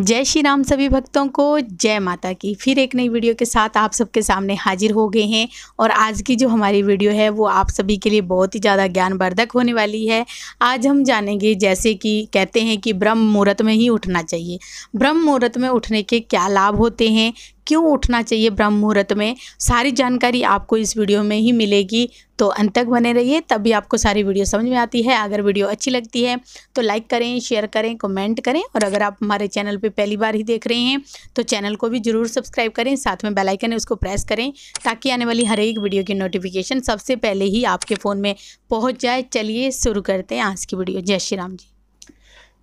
जय श्री राम सभी भक्तों को जय माता की फिर एक नई वीडियो के साथ आप सबके सामने हाजिर हो गए हैं और आज की जो हमारी वीडियो है वो आप सभी के लिए बहुत ही ज़्यादा ज्ञानवर्धक होने वाली है आज हम जानेंगे जैसे कि कहते हैं कि ब्रह्म मुहूर्त में ही उठना चाहिए ब्रह्म मुहूर्त में उठने के क्या लाभ होते हैं क्यों उठना चाहिए ब्रह्म मुहूर्त में सारी जानकारी आपको इस वीडियो में ही मिलेगी तो अंत तक बने रहिए तभी आपको सारी वीडियो समझ में आती है अगर वीडियो अच्छी लगती है तो लाइक करें शेयर करें कमेंट करें और अगर आप हमारे चैनल पर पहली बार ही देख रहे हैं तो चैनल को भी ज़रूर सब्सक्राइब करें साथ में बेलाइकन है उसको प्रेस करें ताकि आने वाली हर एक वीडियो की नोटिफिकेशन सबसे पहले ही आपके फ़ोन में पहुँच जाए चलिए शुरू करते हैं आज की वीडियो जय श्री राम जी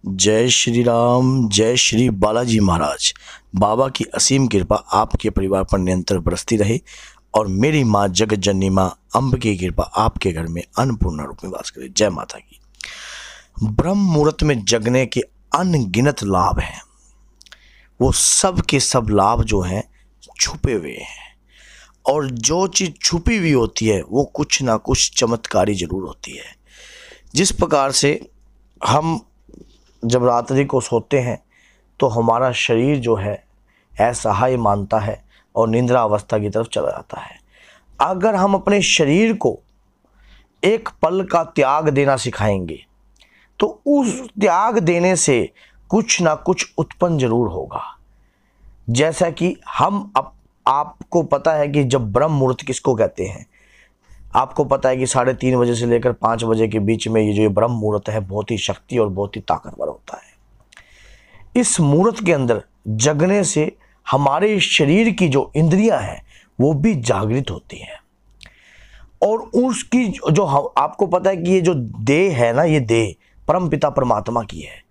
जय श्री राम जय श्री बालाजी महाराज बाबा की असीम कृपा आपके परिवार पर निरंतर बरसती रहे और मेरी माँ जगत जननी माँ अम्ब की कृपा आपके घर में अन्नपूर्ण रूप में वास करे जय माता की ब्रह्म मुहूर्त में जगने के अनगिनत लाभ हैं वो सब के सब लाभ जो हैं छुपे हुए हैं और जो चीज़ छुपी हुई होती है वो कुछ ना कुछ चमत्कारी ज़रूर होती है जिस प्रकार से हम जब रात्रि को सोते हैं तो हमारा शरीर जो है असहाय मानता है और निंद्रा अवस्था की तरफ चला जाता है अगर हम अपने शरीर को एक पल का त्याग देना सिखाएंगे तो उस त्याग देने से कुछ ना कुछ उत्पन्न जरूर होगा जैसा कि हम अप, आपको पता है कि जब ब्रह्म मुहूर्त किसको कहते हैं आपको पता है कि साढ़े तीन बजे से लेकर पाँच बजे के बीच में ये जो ब्रह्म मुहूर्त है बहुत ही शक्ति और बहुत ही ताकतवर होता है इस मुहूर्त के अंदर जगने से हमारे शरीर की जो इंद्रियां हैं वो भी जागृत होती हैं और उसकी जो हम आपको पता है कि ये जो देह है ना ये देह परम पिता परमात्मा की है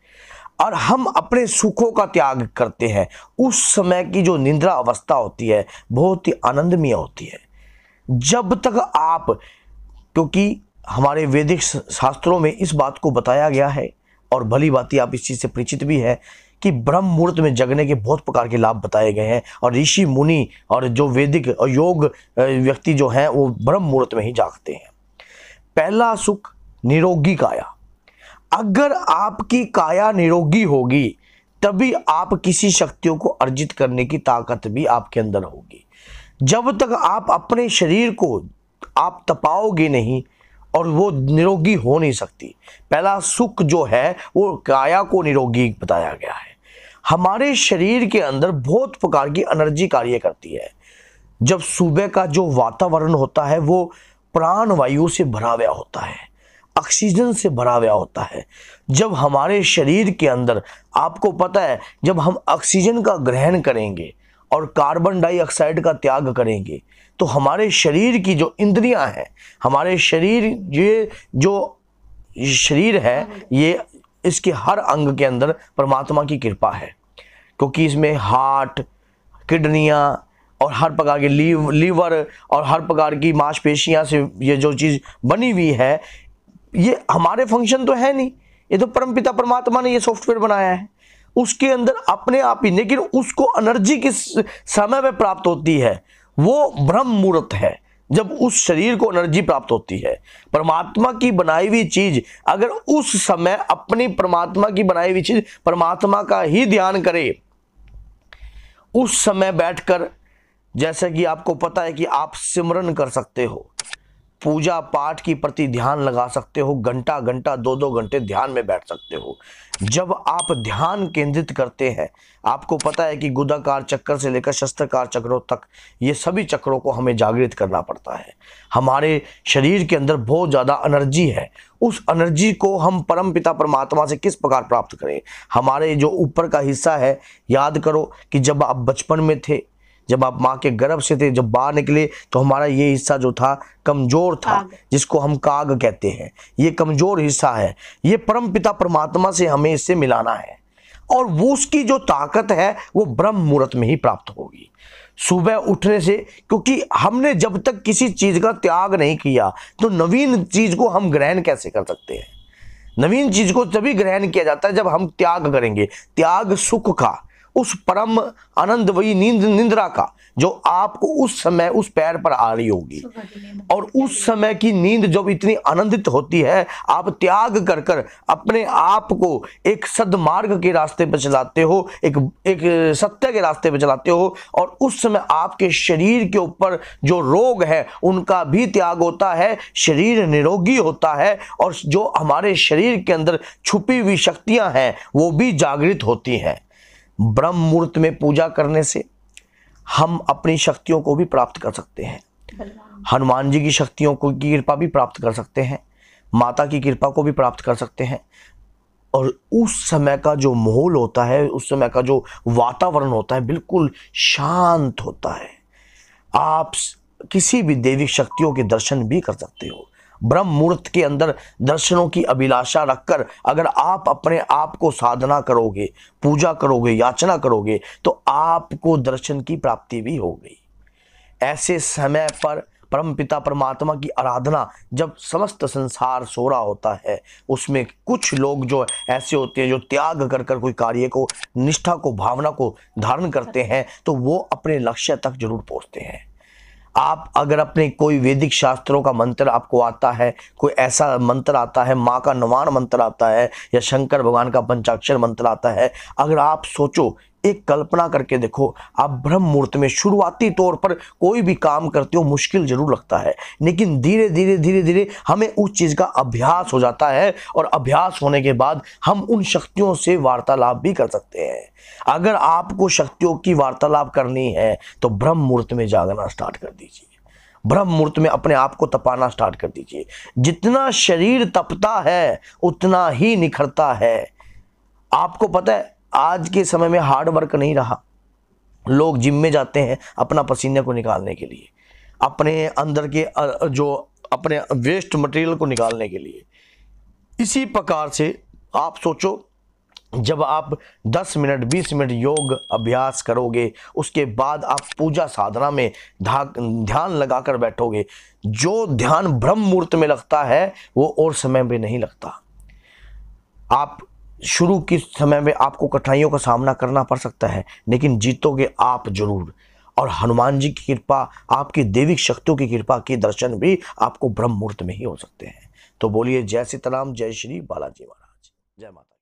और हम अपने सुखों का त्याग करते हैं उस समय की जो निंद्रा अवस्था होती है बहुत ही आनंदमय होती है जब तक आप क्योंकि हमारे वैदिक शास्त्रों में इस बात को बताया गया है और भली बात आप इस चीज़ से परिचित भी है कि ब्रह्म मुहूर्त में जगने के बहुत प्रकार के लाभ बताए गए हैं और ऋषि मुनि और जो वैदिक और योग व्यक्ति जो हैं वो ब्रह्म मुहूर्त में ही जागते हैं पहला सुख निरोगी काया अगर आपकी काया निरोगी होगी तभी आप किसी शक्तियों को अर्जित करने की ताकत भी आपके अंदर होगी जब तक आप अपने शरीर को आप तपाओगे नहीं और वो निरोगी हो नहीं सकती पहला सुख जो है वो काया को निरोगी बताया गया है हमारे शरीर के अंदर बहुत प्रकार की एनर्जी कार्य करती है जब सुबह का जो वातावरण होता है वो प्राण वायु से भरा हुआ होता है ऑक्सीजन से भरा हुआ होता है जब हमारे शरीर के अंदर आपको पता है जब हम ऑक्सीजन का ग्रहण करेंगे और कार्बन डाइऑक्साइड का त्याग करेंगे तो हमारे शरीर की जो इंद्रियां हैं हमारे शरीर ये जो शरीर है ये इसके हर अंग के अंदर परमात्मा की कृपा है क्योंकि इसमें हार्ट किडनियाँ और हर प्रकार के लीव लीवर और हर प्रकार की मांसपेशियाँ से ये जो चीज़ बनी हुई है ये हमारे फंक्शन तो है नहीं ये तो परमपिता परमात्मा ने ये सॉफ्टवेयर बनाया है उसके अंदर अपने आप ही लेकिन उसको एनर्जी किस समय में प्राप्त होती है वो ब्रह्म मुहूर्त है जब उस शरीर को एनर्जी प्राप्त होती है परमात्मा की बनाई हुई चीज अगर उस समय अपनी परमात्मा की बनाई हुई चीज परमात्मा का ही ध्यान करे उस समय बैठकर जैसे कि आपको पता है कि आप सिमरन कर सकते हो पूजा पाठ की प्रति ध्यान लगा सकते हो घंटा घंटा दो दो घंटे ध्यान में बैठ सकते हो जब आप ध्यान केंद्रित करते हैं आपको पता है कि गुदाकार चक्र से लेकर शस्त्रकार चक्रों तक ये सभी चक्रों को हमें जागृत करना पड़ता है हमारे शरीर के अंदर बहुत ज़्यादा एनर्जी है उस एनर्जी को हम परम पिता परमात्मा से किस प्रकार प्राप्त करें हमारे जो ऊपर का हिस्सा है याद करो कि जब आप बचपन में थे जब आप माँ के गर्भ से थे जब बाहर निकले तो हमारा ये हिस्सा जो था कमजोर था जिसको हम काग कहते हैं ये कमजोर हिस्सा है ये परम पिता परमात्मा से हमें इससे मिलाना है और वो उसकी जो ताकत है वो ब्रह्म मुहूर्त में ही प्राप्त होगी सुबह उठने से क्योंकि हमने जब तक किसी चीज़ का त्याग नहीं किया तो नवीन चीज़ को हम ग्रहण कैसे कर सकते हैं नवीन चीज़ को तभी ग्रहण किया जाता है जब हम त्याग करेंगे त्याग सुख का उस परम आनंद वही नींद निंद्रा का जो आपको उस समय उस पैर पर आ रही होगी और उस समय की नींद जब इतनी आनंदित होती है आप त्याग कर कर अपने आप को एक सदमार्ग के रास्ते पर चलाते हो एक एक सत्य के रास्ते पर चलाते हो और उस समय आपके शरीर के ऊपर जो रोग है उनका भी त्याग होता है शरीर निरोगी होता है और जो हमारे शरीर के अंदर छुपी हुई शक्तियां हैं वो भी जागृत होती हैं ब्रह्म मुहूर्त में पूजा करने से हम अपनी शक्तियों को भी प्राप्त कर सकते हैं हनुमान जी की शक्तियों को की कृपा भी प्राप्त कर सकते हैं माता की कृपा को भी प्राप्त कर सकते हैं और उस समय का जो माहौल होता है उस समय का जो वातावरण होता है बिल्कुल शांत होता है आप किसी भी देवी शक्तियों के दर्शन भी कर सकते हो ब्रह्म मुहूर्त के अंदर दर्शनों की अभिलाषा रखकर अगर आप अपने आप को साधना करोगे पूजा करोगे याचना करोगे तो आपको दर्शन की प्राप्ति भी हो गई ऐसे समय पर परम पिता परमात्मा की आराधना जब समस्त संसार सो रहा होता है उसमें कुछ लोग जो ऐसे होते हैं जो त्याग कर कर कोई कार्य को निष्ठा को भावना को धारण करते हैं तो वो अपने लक्ष्य तक जरूर पहुंचते हैं आप अगर अपने कोई वैदिक शास्त्रों का मंत्र आपको आता है कोई ऐसा मंत्र आता है माँ का नवान मंत्र आता है या शंकर भगवान का पंचाक्षर मंत्र आता है अगर आप सोचो एक कल्पना करके देखो आप ब्रह्म मुहूर्त में शुरुआती तौर पर कोई भी काम करते हो मुश्किल जरूर लगता है लेकिन धीरे धीरे धीरे धीरे हमें उस चीज़ का अभ्यास हो जाता है और अभ्यास होने के बाद हम उन शक्तियों से वार्तालाप भी कर सकते हैं अगर आपको शक्तियों की वार्तालाप करनी है तो ब्रह्म मुहूर्त में जागना स्टार्ट कर दीजिए ब्रह्म मुहूर्त में अपने आप को तपाना स्टार्ट कर दीजिए जितना शरीर तपता है उतना ही निखरता है आपको पता है आज के समय में हार्ड वर्क नहीं रहा लोग जिम में जाते हैं अपना पसीने को निकालने के लिए अपने अंदर के जो अपने वेस्ट मटेरियल को निकालने के लिए इसी प्रकार से आप सोचो जब आप 10 मिनट 20 मिनट योग अभ्यास करोगे उसके बाद आप पूजा साधना में ध्यान लगाकर बैठोगे जो ध्यान ब्रह्म मुहूर्त में लगता है वो और समय में नहीं लगता आप शुरू के समय में आपको कठिनाइयों का सामना करना पड़ सकता है लेकिन जीतोगे आप जरूर और हनुमान जी की कृपा आपकी देविक शक्तियों की कृपा के दर्शन भी आपको ब्रह्म मुहूर्त में ही हो सकते हैं तो बोलिए जय सीताराम जय श्री बालाजी महाराज जय माता